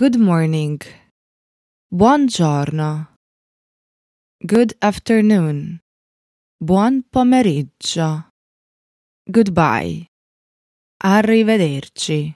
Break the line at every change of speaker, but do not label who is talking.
Good morning. Buongiorno. Good afternoon. Buon pomeriggio. Goodbye. Arrivederci.